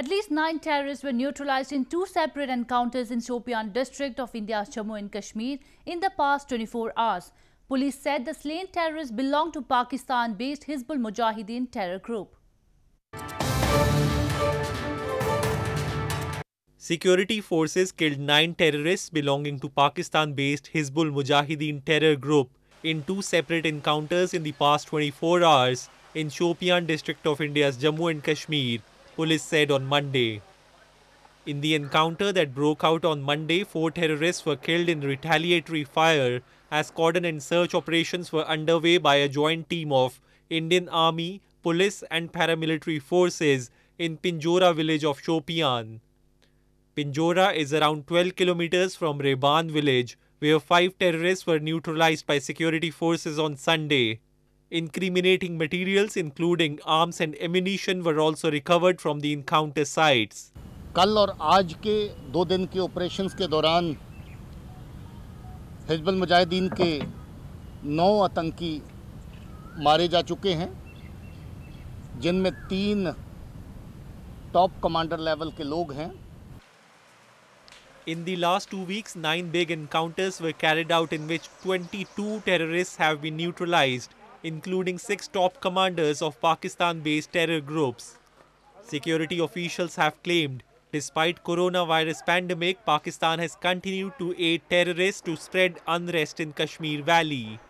At least nine terrorists were neutralized in two separate encounters in Shopian district of India's Jammu and Kashmir in the past 24 hours. Police said the slain terrorists belonged to Pakistan-based Hizbul Mujahideen terror group. Security forces killed nine terrorists belonging to Pakistan-based Hizbul Mujahideen terror group in two separate encounters in the past 24 hours in Shopian district of India's Jammu and Kashmir police said on Monday. In the encounter that broke out on Monday, four terrorists were killed in retaliatory fire as cordon and search operations were underway by a joint team of Indian Army, police and paramilitary forces in Pinjora village of Shopian. Pinjora is around 12 kilometers from Reban village, where five terrorists were neutralized by security forces on Sunday. Incriminating materials including arms and ammunition were also recovered from the encounter sites. कल और आज के दो दिन के operations के दौरान हिजबुल मुजाहिदीन के नौ आतंकी मारे जा चुके हैं जिनमें तीन टॉप कमांडर लेवल के लोग हैं In the last two weeks, nine big encounters were carried out in which 22 terrorists have been neutralized. including six top commanders of Pakistan-based terror groups. Security officials have claimed, despite coronavirus pandemic, Pakistan has continued to aid terrorists to spread unrest in Kashmir Valley.